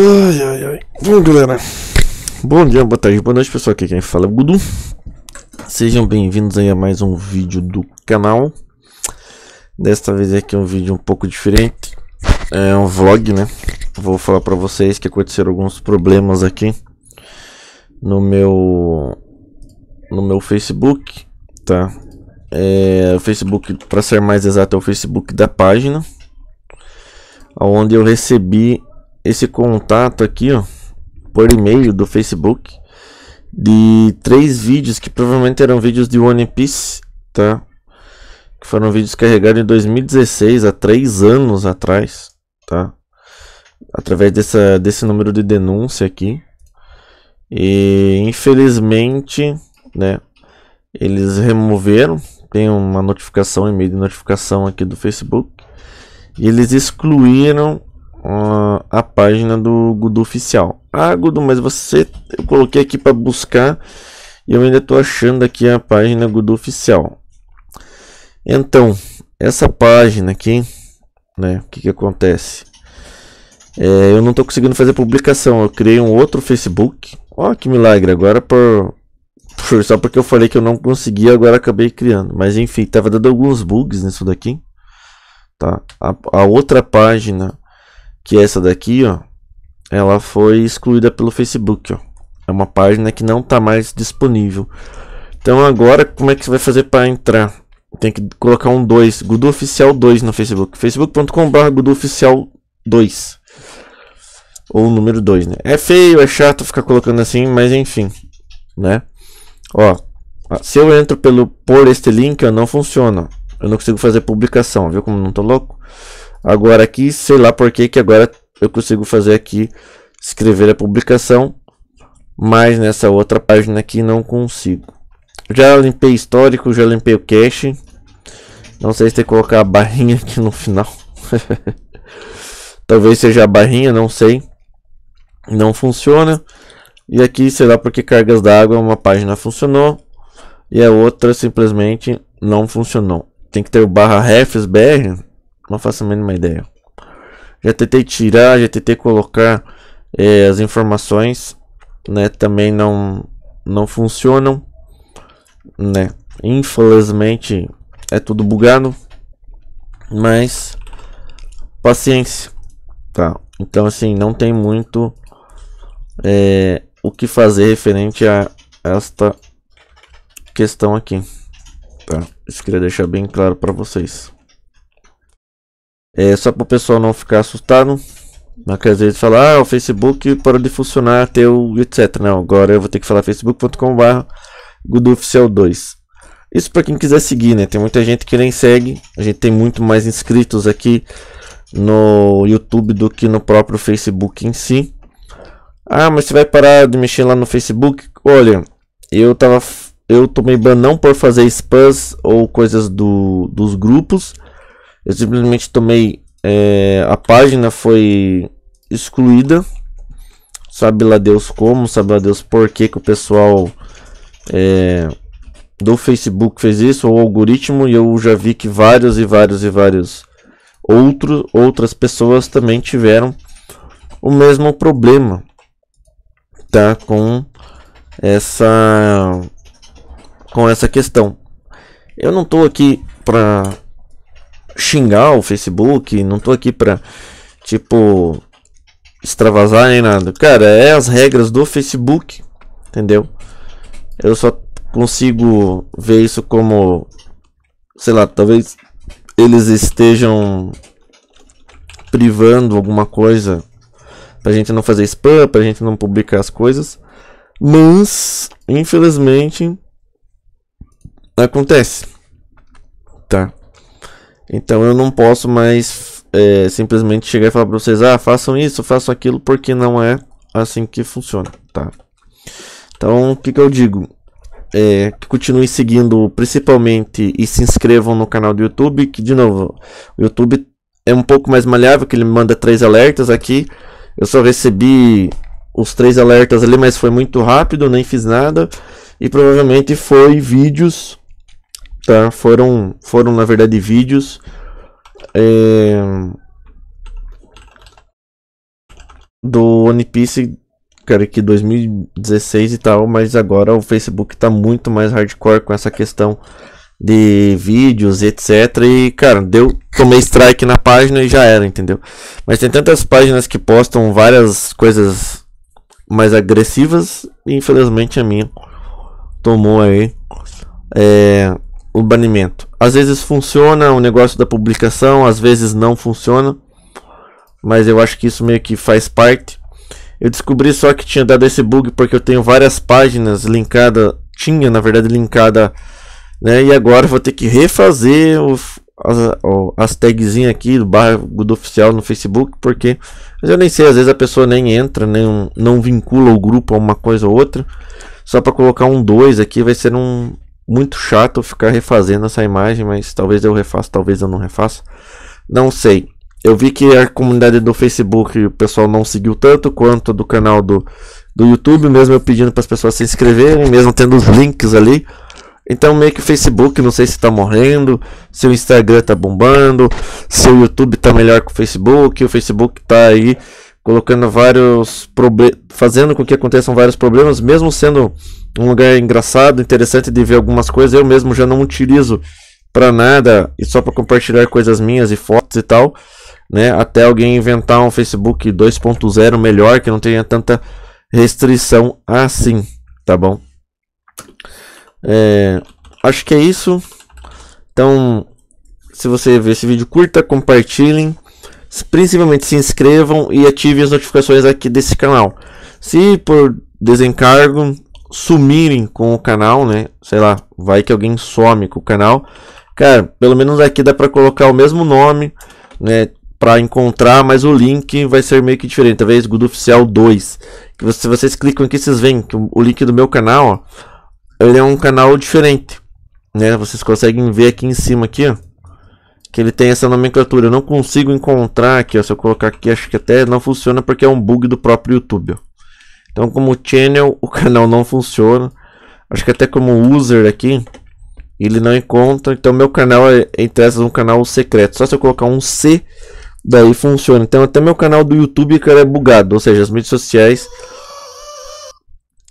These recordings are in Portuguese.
Ai, ai, ai. Bom, galera. Bom dia, boa tarde, boa noite, pessoal. Aqui quem fala é o Gudu. Sejam bem-vindos aí a mais um vídeo do canal. Desta vez aqui é um vídeo um pouco diferente. É um vlog, né? Vou falar pra vocês que aconteceram alguns problemas aqui no meu no meu Facebook, tá? É, o Facebook, para ser mais exato, é o Facebook da página, onde eu recebi esse contato aqui, ó, por e-mail do Facebook, de três vídeos que provavelmente eram vídeos de One Piece, tá? Que foram vídeos carregados em 2016, há três anos atrás, tá? Através dessa, desse número de denúncia aqui. E infelizmente, né? Eles removeram. Tem uma notificação, e-mail de notificação aqui do Facebook. E eles excluíram a, a página do Gudu oficial. Ah, Gudu, mas você eu coloquei aqui para buscar e eu ainda estou achando aqui a página Gudu oficial. Então, essa página aqui, né? O que, que acontece? É, eu não estou conseguindo fazer publicação. Eu criei um outro Facebook. Ó, que milagre! Agora por, só porque eu falei que eu não conseguia, agora acabei criando. Mas enfim, tava dando alguns bugs nisso daqui. Tá? A, a outra página que é essa daqui, ó, ela foi excluída pelo Facebook, ó. É uma página que não tá mais disponível. Então agora, como é que você vai fazer para entrar? Tem que colocar um 2, Gudu Oficial 2 no Facebook. facebook.com.br Gudu Oficial 2. Ou o número 2, né? É feio, é chato ficar colocando assim, mas enfim, né? Ó, se eu entro pelo por este link, ó, não funciona. Eu não consigo fazer publicação, viu como não tô louco? Agora aqui, sei lá por que que agora eu consigo fazer aqui, escrever a publicação, mas nessa outra página aqui não consigo. Já limpei histórico, já limpei o cache. Não sei se tem que colocar a barrinha aqui no final. Talvez seja a barrinha, não sei. Não funciona. E aqui será porque cargas d'água uma página funcionou e a outra simplesmente não funcionou. Tem que ter o barra refs br não faço a mínima ideia. Já tentei tirar, já tentei colocar é, as informações, né? Também não, não funcionam, né? Infelizmente é tudo bugado, mas paciência, tá? Então assim não tem muito é, o que fazer referente a esta questão aqui, tá? Isso queria deixar bem claro para vocês. É, só para o pessoal não ficar assustado. Mas às vezes falar, ah, o Facebook para de funcionar, teu, etc. Não, agora eu vou ter que falar facebook.com.br gudoficial2. Isso para quem quiser seguir, né? Tem muita gente que nem segue. A gente tem muito mais inscritos aqui no YouTube do que no próprio Facebook em si. Ah, mas você vai parar de mexer lá no Facebook? Olha, eu tava eu tomei ban não por fazer spams ou coisas do, dos grupos, eu simplesmente tomei. É, a página foi excluída. Sabe lá Deus como, sabe lá Deus por que, que o pessoal é, do Facebook fez isso, ou o algoritmo, e eu já vi que vários e vários e vários outros, outras pessoas também tiveram o mesmo problema, tá? Com essa com essa questão. Eu não estou aqui para xingar o Facebook, não tô aqui pra, tipo, extravasar nem nada. Cara, é as regras do Facebook, entendeu? Eu só consigo ver isso como, sei lá, talvez eles estejam privando alguma coisa pra gente não fazer spam, pra gente não publicar as coisas. Mas, infelizmente, acontece. Tá? Então eu não posso mais é, simplesmente chegar e falar para vocês, ah, façam isso, façam aquilo, porque não é assim que funciona, tá? Então, o que, que eu digo? É, que continuem seguindo principalmente e se inscrevam no canal do YouTube, que de novo, o YouTube é um pouco mais malhável, que ele manda três alertas aqui. Eu só recebi os três alertas ali, mas foi muito rápido, nem fiz nada. E provavelmente foi vídeos tá? Foram, foram na verdade vídeos é, do One Piece, cara, que 2016 e tal, mas agora o Facebook tá muito mais hardcore com essa questão de vídeos, etc. E cara, deu, tomei strike na página e já era, entendeu? Mas tem tantas páginas que postam várias coisas mais agressivas, e infelizmente a minha tomou aí é, o banimento. Às vezes funciona o negócio da publicação, às vezes não funciona. Mas eu acho que isso meio que faz parte. Eu descobri só que tinha dado esse bug porque eu tenho várias páginas linkadas. Tinha, na verdade, linkada. Né? E agora vou ter que refazer o, as, as tagzinhas aqui do barra do oficial no Facebook. Porque mas eu nem sei, às vezes a pessoa nem entra, nem, não vincula o grupo a uma coisa ou outra. Só para colocar um 2 aqui vai ser um, muito chato ficar refazendo essa imagem, mas talvez eu refaça, talvez eu não refaça. Não sei. Eu vi que a comunidade do Facebook o pessoal não seguiu tanto quanto do canal do, do YouTube, mesmo eu pedindo para as pessoas se inscreverem, mesmo tendo os links ali. Então meio que o Facebook, não sei se está morrendo, se o Instagram está bombando, se o YouTube está melhor que o Facebook, o Facebook está aí colocando vários problemas, fazendo com que aconteçam vários problemas, mesmo sendo um lugar engraçado, interessante de ver algumas coisas, eu mesmo já não utilizo para nada e só para compartilhar coisas minhas e fotos e tal, né? Até alguém inventar um Facebook 2.0 melhor que não tenha tanta restrição assim, tá bom? É, acho que é isso. Então, se você ver esse vídeo, curta, compartilhem. Principalmente se inscrevam e ativem as notificações aqui desse canal. Se por desencargo sumirem com o canal, né? Sei lá, vai que alguém some com o canal. Cara, pelo menos aqui dá para colocar o mesmo nome, né? Para encontrar, mas o link vai ser meio que diferente. Talvez Gudo Oficial 2. Que se vocês clicam aqui, vocês veem que o, o link do meu canal, ó, ele é um canal diferente, né? Vocês conseguem ver aqui em cima aqui, ó que ele tem essa nomenclatura. Eu não consigo encontrar aqui, ó, se eu colocar aqui, acho que até não funciona porque é um bug do próprio YouTube. Ó. Então, como channel, o canal não funciona. Acho que até como user aqui, ele não encontra. Então, meu canal é, entre essas, um canal secreto. Só se eu colocar um C, daí funciona. Então, até meu canal do YouTube, cara, é bugado. Ou seja, as mídias sociais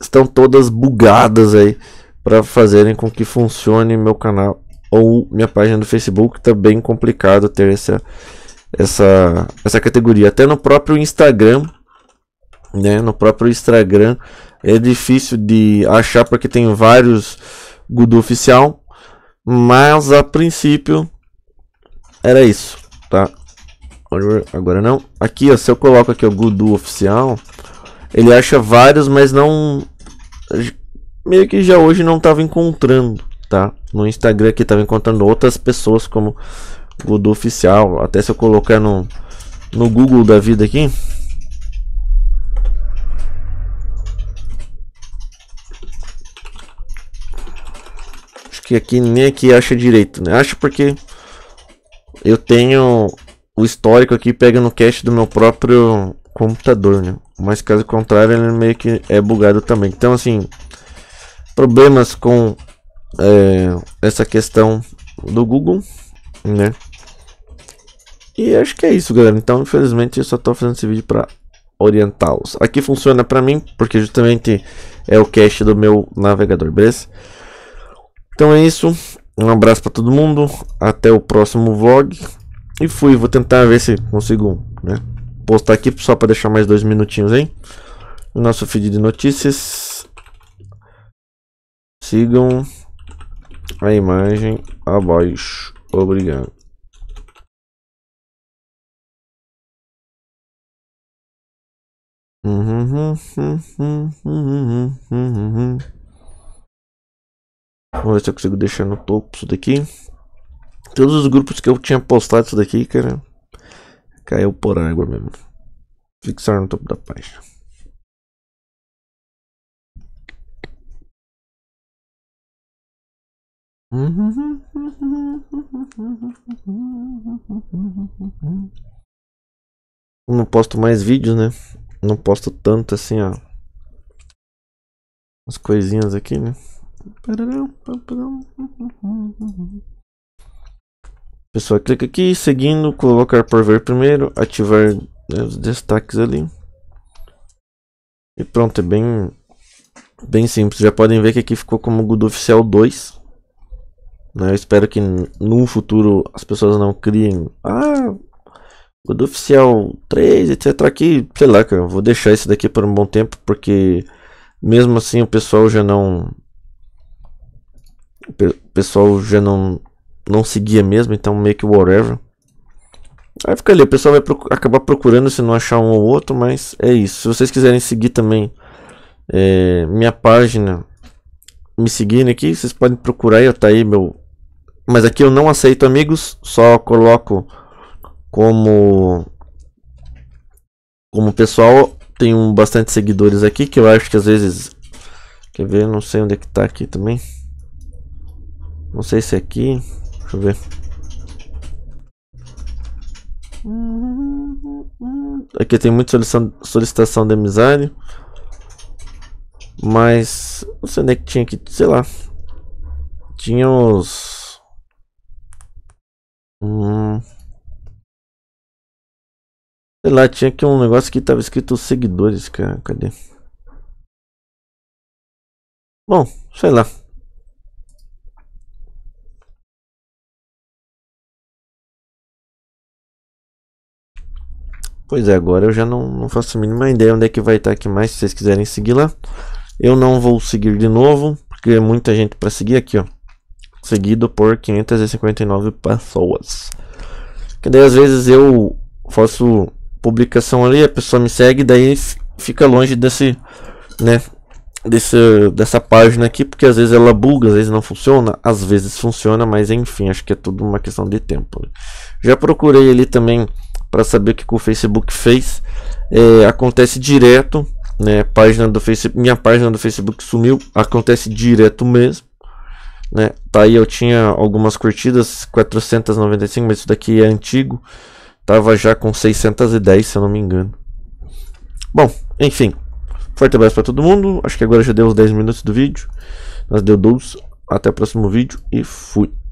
estão todas bugadas aí para fazerem com que funcione meu canal ou minha página do Facebook, tá bem complicado ter essa, essa, essa categoria. Até no próprio Instagram, né? No próprio Instagram é difícil de achar porque tem vários Gudu oficial, mas a princípio era isso, tá? Agora não. Aqui, ó, se eu coloco aqui o Gudu oficial, ele acha vários, mas não meio que já hoje não estava encontrando tá? No Instagram aqui também encontrando outras pessoas como o do Oficial. Até se eu colocar no, no Google da vida aqui. Acho que aqui nem aqui acha direito, né? Acho porque eu tenho o histórico aqui pega no cache do meu próprio computador, né? Mas caso contrário, ele meio que é bugado também. Então, assim, problemas com é, essa questão do Google, né? E acho que é isso, galera. Então, infelizmente, eu só estou fazendo esse vídeo para orientá-los. Aqui funciona para mim, porque justamente é o cache do meu navegador, beleza? Então é isso. Um abraço para todo mundo. Até o próximo vlog. E fui. Vou tentar ver se consigo né, postar aqui só para deixar mais dois minutinhos aí. O nosso feed de notícias. Sigam a imagem abaixo. Obrigado. Vamos ver se eu consigo deixar no topo isso daqui. Todos os grupos que eu tinha postado isso daqui, cara, caiu por água mesmo. Fixar no topo da página. Não posto mais vídeos, né? Não posto tanto assim, ó. As coisinhas aqui, né? Pessoal, clica aqui, seguindo, colocar por ver primeiro, ativar né, os destaques ali. E pronto, é bem, bem simples. Já podem ver que aqui ficou como Gudo Oficial 2. Né? Eu espero que no futuro as pessoas não criem. Ah, God Oficial 3, etc. Aqui, sei lá, cara, vou deixar isso daqui por um bom tempo, porque mesmo assim o pessoal já não. O pessoal já não, não seguia mesmo, então meio que whatever. Aí fica ali, o pessoal vai proc acabar procurando se não achar um ou outro, mas é isso. Se vocês quiserem seguir também é, minha página, me seguindo aqui, vocês podem procurar, eu tá aí meu mas aqui eu não aceito amigos, só coloco como como pessoal, tem um bastante seguidores aqui que eu acho que às vezes quer ver, não sei onde é que tá aqui também. Não sei se é aqui, deixa eu ver. Aqui tem muita solicitação de amizade. Mas não sei onde é que tinha aqui, sei lá. Tinha os Hum. Sei lá, tinha aqui um negócio que tava escrito seguidores, cara. Cadê? Bom, sei lá. Pois é, agora eu já não, não faço a mínima ideia onde é que vai estar tá aqui mais, se vocês quiserem seguir lá. Eu não vou seguir de novo, porque é muita gente para seguir aqui, ó seguido por 559 pessoas. Que daí às vezes eu faço publicação ali, a pessoa me segue, daí fica longe desse, né, desse, dessa página aqui, porque às vezes ela buga, às vezes não funciona, às vezes funciona, mas enfim, acho que é tudo uma questão de tempo. Né. Já procurei ali também para saber o que o Facebook fez. É, acontece direto, né? Página do Facebook, minha página do Facebook sumiu, acontece direto mesmo né? Tá aí eu tinha algumas curtidas, 495, mas isso daqui é antigo. Tava já com 610, se eu não me engano. Bom, enfim. Forte abraço para todo mundo. Acho que agora já deu os 10 minutos do vídeo. Nós deu 12. Até o próximo vídeo e fui.